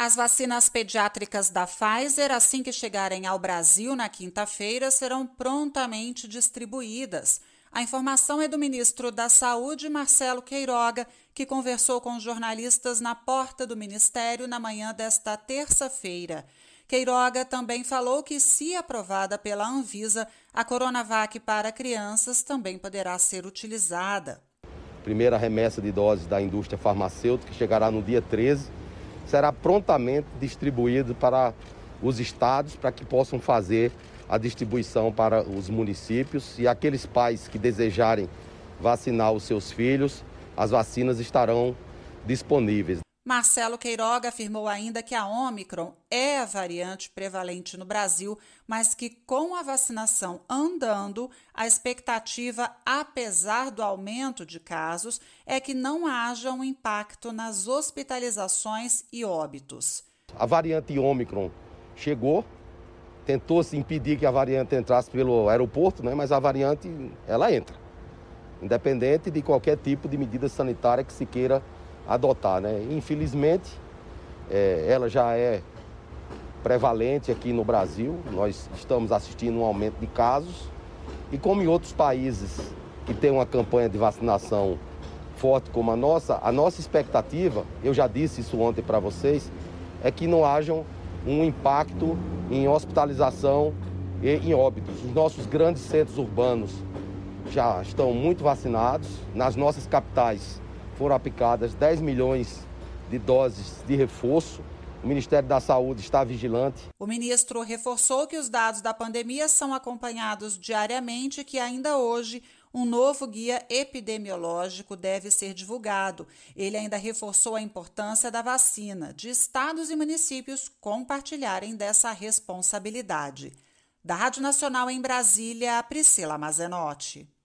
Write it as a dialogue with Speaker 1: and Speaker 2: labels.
Speaker 1: As vacinas pediátricas da Pfizer, assim que chegarem ao Brasil na quinta-feira, serão prontamente distribuídas. A informação é do ministro da Saúde, Marcelo Queiroga, que conversou com jornalistas na porta do ministério na manhã desta terça-feira. Queiroga também falou que, se aprovada pela Anvisa, a Coronavac para crianças também poderá ser utilizada.
Speaker 2: Primeira remessa de doses da indústria farmacêutica chegará no dia 13 será prontamente distribuído para os estados para que possam fazer a distribuição para os municípios e aqueles pais que desejarem vacinar os seus filhos, as vacinas estarão disponíveis.
Speaker 1: Marcelo Queiroga afirmou ainda que a Omicron é a variante prevalente no Brasil, mas que com a vacinação andando, a expectativa, apesar do aumento de casos, é que não haja um impacto nas hospitalizações e
Speaker 2: óbitos. A variante Omicron chegou, tentou-se impedir que a variante entrasse pelo aeroporto, né, mas a variante ela entra, independente de qualquer tipo de medida sanitária que se queira adotar. Né? Infelizmente, é, ela já é prevalente aqui no Brasil, nós estamos assistindo um aumento de casos, e como em outros países que têm uma campanha de vacinação forte como a nossa, a nossa expectativa, eu já disse isso ontem para vocês, é que não hajam um impacto em hospitalização e em óbitos. Os nossos grandes centros urbanos já estão muito vacinados, nas nossas capitais foram aplicadas 10 milhões de doses de reforço. O Ministério da Saúde está vigilante.
Speaker 1: O ministro reforçou que os dados da pandemia são acompanhados diariamente e que ainda hoje um novo guia epidemiológico deve ser divulgado. Ele ainda reforçou a importância da vacina, de estados e municípios compartilharem dessa responsabilidade. Da Rádio Nacional em Brasília, Priscila Mazenotti.